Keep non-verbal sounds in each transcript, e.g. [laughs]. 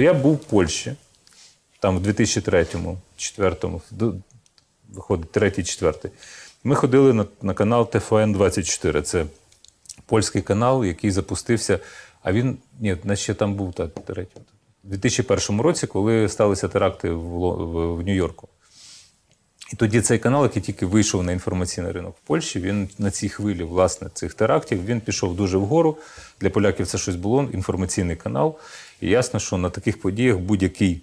Я був в Польщі, там в 2003-му, му виходить, 3-4, Ми ходили на, на канал ТФН 24. Це польський канал, який запустився. А він ні, ще там був так, третій. У 2001 році, коли сталися теракти в, в, в Нью-Йорку. І тоді цей канал, який тільки вийшов на інформаційний ринок в Польщі, він на цій хвилі власне цих терактів він пішов дуже вгору. Для поляків це щось було інформаційний канал. І ясно, що на таких подіях будь-який.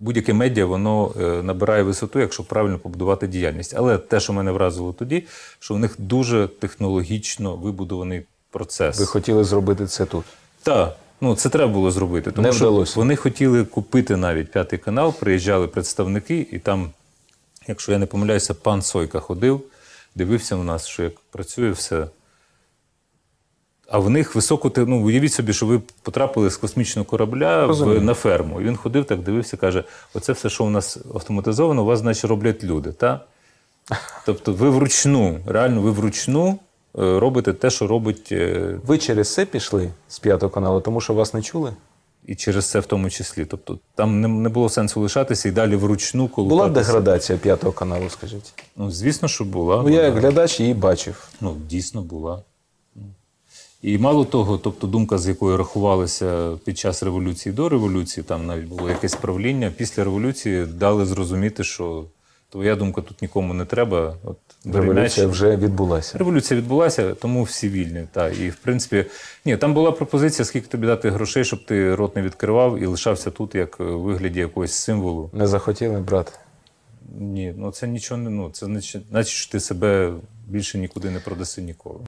Будь-яке медіа воно е, набирає висоту, якщо правильно побудувати діяльність. Але те, що мене вразило тоді, що у них дуже технологічно вибудований процес. Ви хотіли зробити це тут? Так, ну це треба було зробити. Тому Не вдалося. вони хотіли купити навіть п'ятий канал, приїжджали представники, і там Якщо я не помиляюся, пан Сойка ходив, дивився на нас, що як працює все. А в них високу ну, уявіть собі, що ви потрапили з космічного корабля в, на ферму. І він ходив, так дивився, каже: оце все, що у нас автоматизовано, у вас, значить, роблять люди. Та? [laughs] Тобто, ви вручну, реально, ви вручну е, робите те, що робить. Е, ви через це пішли з п'ятого каналу, тому що вас не чули? І через це в тому числі. Тобто там не не було сенсу лишатися і далі вручну коли. Була деградація п'ятого каналу, скажіть? Ну, звісно, що була. Ну, я як глядач її бачив. Ну, дійсно була. І мало того, тобто думка, з якою рахувалися під час революції до революції, там навіть було якесь правління. Після революції дали зрозуміти, що Твоя тобто, думка тут нікому не треба. От революція вже відбулася. Революція відбулася, тому всі вільні. Та і в принципі, ні, там була пропозиція, скільки тобі дати грошей, щоб ти рот не відкривав і лишався тут як в е, вигляді якогось символу. Не захотіли брати? Ні, ну це нічого не ну це значить, що ти себе більше нікуди не продаси ніколи.